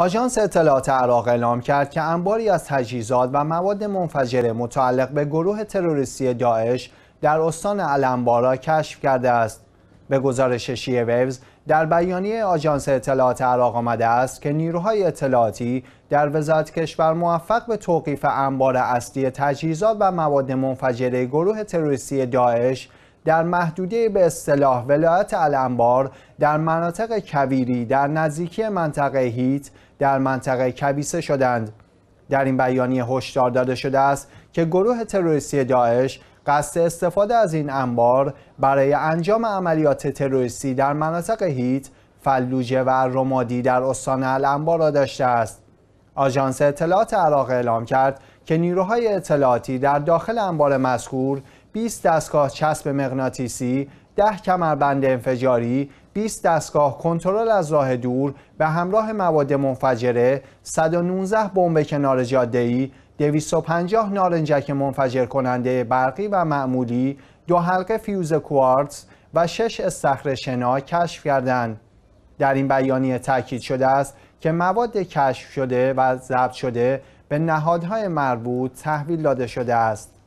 آژانس اطلاعات عراق اعلام کرد که انباری از تجهیزات و مواد منفجره متعلق به گروه تروریستی داعش در استان الانبارا کشف کرده است. به گزارش شی ویوز در بیانیه آژانس اطلاعات عراق آمده است که نیروهای اطلاعاتی در وزارت کشور موفق به توقیف انبار اصلی تجهیزات و مواد منفجره گروه تروریستی داعش در محدوده به اصطلاح ولایت الانبار در مناطق کویری در نزدیکی منطقه هیت در منطقه کبیسه شدند در این بیانیه هشدار داده شده است که گروه تروریستی داعش قصد استفاده از این انبار برای انجام عملیات تروریستی در مناطق هیت، فلوجه و رمادی در استان الانبار را داشته است. آژانس اطلاعات عراق اعلام کرد که نیروهای اطلاعاتی در داخل انبار مذکور 20 دستگاه چسب مغناطیسی، 10 کمربند انفجاری، 20 دستگاه کنترل از راه دور به همراه مواد منفجره، 119 بمب کنار جاده‌ای، 250 نارنجک منفجر کننده برقی و معمولی، دو حلقه فیوز کوارتز و 6 استخر شنا کشف کردند. در این بیانیه تاکید شده است که مواد کشف شده و ضبط شده به نهادهای مربوط تحویل داده شده است.